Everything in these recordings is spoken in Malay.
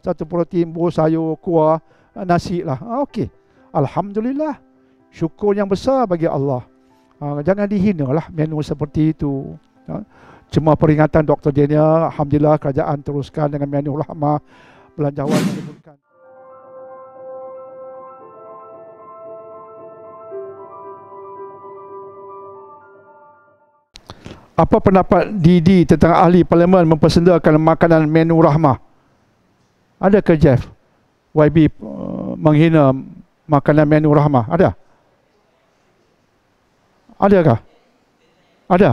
satu protein buah sayur kuah nasi lah ah, okey alhamdulillah syukur yang besar bagi Allah ah, jangan dihina lah menu seperti itu ah, cuma peringatan Dr. Daniel alhamdulillah kerajaan teruskan dengan menu rahmah belanjawan disebutkan Apa pendapat Didi tentang ahli parlimen mempersendakan makanan menu rahmah? Ada ke Jeff? YB uh, menghina makanan menu rahmah? Ada? Adakah? Ada?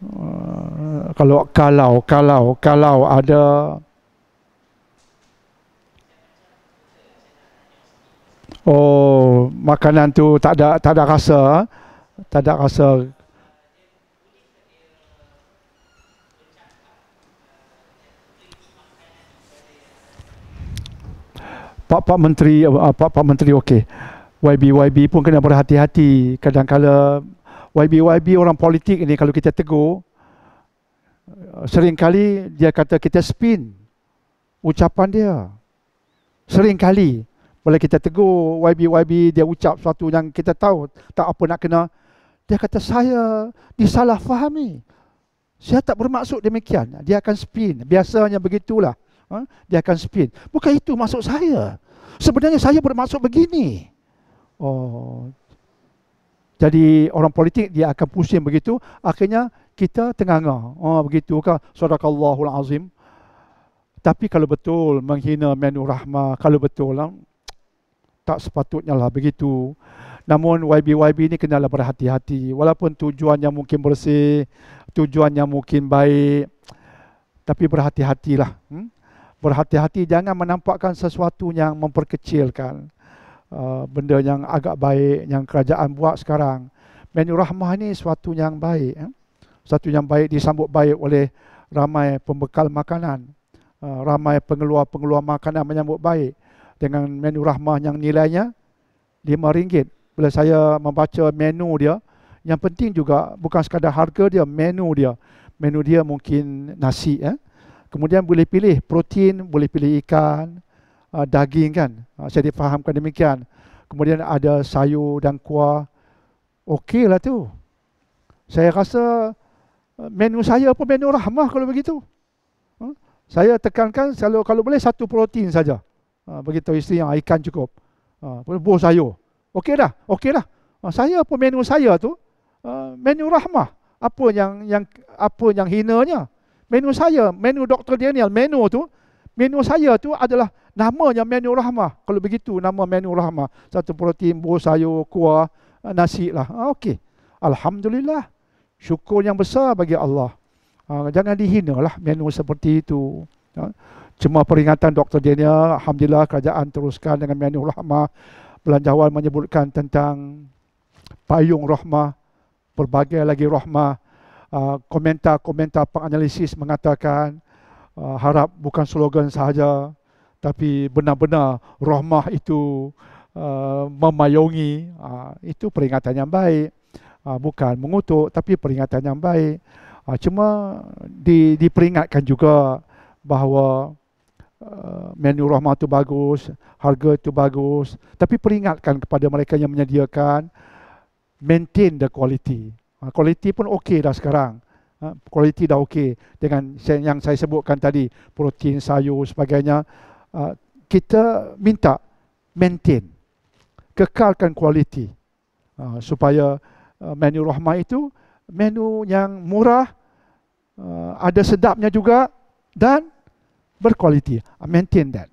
Uh, kalau kalau kalau kalau ada oh makanan tu tak ada tak ada rasa eh? tak ada rasa Pak Pak Menteri uh, ah, Pak Pak Menteri okey. YB YB pun kena berhati-hati. Kadang kala YB YB orang politik ini kalau kita tegur kali dia kata kita spin ucapan dia. sering kali bila kita tegur YB YB dia ucap sesuatu yang kita tahu tak apa nak kena dia kata saya disalahfahami. Saya tak bermaksud demikian. Dia akan spin. Biasanya begitulah. Ha? dia akan spin. Bukan itu masuk saya. Sebenarnya saya bermaksud begini. Oh. Jadi orang politik dia akan pusing begitu, akhirnya kita tenganga. Oh ha, begitu ke sadaqallahu alazim. Tapi kalau betul menghina menu rahmah, kalau betul lah, tak sepatutnya lah begitu. Namun YB-YB ini kenalah berhati-hati. Walaupun tujuannya mungkin bersih, tujuannya mungkin baik, tapi berhati-hatilah. Hmm? berhati-hati jangan menampakkan sesuatu yang memperkecilkan uh, benda yang agak baik yang kerajaan buat sekarang. Menu rahmah ini sesuatu yang baik. Eh? Satu yang baik disambut baik oleh ramai pembekal makanan. Uh, ramai pengeluar-pengeluar makanan menyambut baik dengan menu rahmah yang nilainya RM5. Bila saya membaca menu dia, yang penting juga bukan sekadar harga dia, menu dia. Menu dia mungkin nasi. Eh? Kemudian boleh pilih protein, boleh pilih ikan, uh, daging kan. Uh, saya difahamkan demikian. Kemudian ada sayur dan kuah. Okey lah tu. Saya rasa ah, menu saya pun menu rahmah kalau begitu. Uh, saya tekankan selalu, kalau boleh satu protein saja. Uh, begitu isteri yang ikan cukup. Uh, buah sayur. Okey dah, okey dah. Uh, saya pun menu saya tu, uh, menu rahmah. Apa yang, yang, apa yang hinanya? nya? menu saya, menu Dr. Daniel, menu tu, menu saya tu adalah namanya menu rahmah. Kalau begitu nama menu rahmah. Satu protein, buah sayur, kuah, eh, nasi lah. Ah, okey. Alhamdulillah. Syukur yang besar bagi Allah. Ah, jangan dihina lah menu seperti itu. Ah, cuma peringatan Dr. Daniel, Alhamdulillah kerajaan teruskan dengan menu rahmah. Belanjawan menyebutkan tentang payung rahmah, berbagai lagi rahmah komentar-komentar ah, penganalisis mengatakan uh, harap bukan slogan sahaja tapi benar-benar rahmah itu uh, ah, memayungi uh, itu peringatan yang baik uh, bukan mengutuk tapi peringatan yang baik uh, cuma di, diperingatkan juga bahawa menu rahmat itu bagus, harga itu bagus, tapi peringatkan kepada mereka yang menyediakan maintain the quality. Ha, kualiti pun okey dah sekarang. Ha, kualiti dah okey dengan yang saya sebutkan tadi, protein, sayur sebagainya. Ha, kita minta maintain, kekalkan kualiti supaya menu rahmat itu menu yang murah, ada sedapnya juga dan berkualiti. maintain that.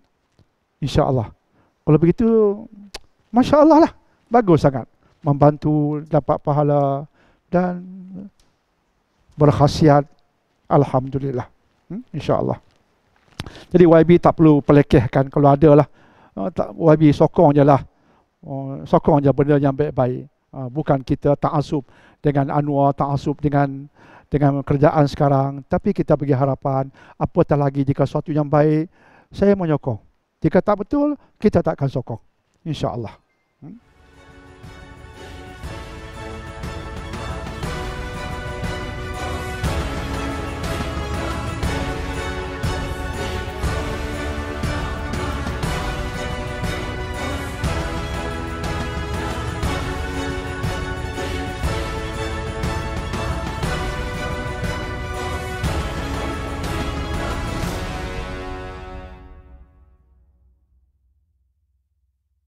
InsyaAllah. Kalau begitu, masyaAllah lah. Bagus sangat. Membantu, dapat pahala dan berkhasiat alhamdulillah hmm? insyaallah jadi YB tak perlu pelekehkan kalau ada lah ah, YB sokong je lah oh, sokong je benda yang baik-baik ah, bukan kita tak ta'asub dengan Anwar tak ta'asub dengan dengan kerjaan sekarang tapi kita bagi harapan apatah lagi jika sesuatu yang baik saya menyokong jika tak betul kita tak akan sokong insyaallah hmm?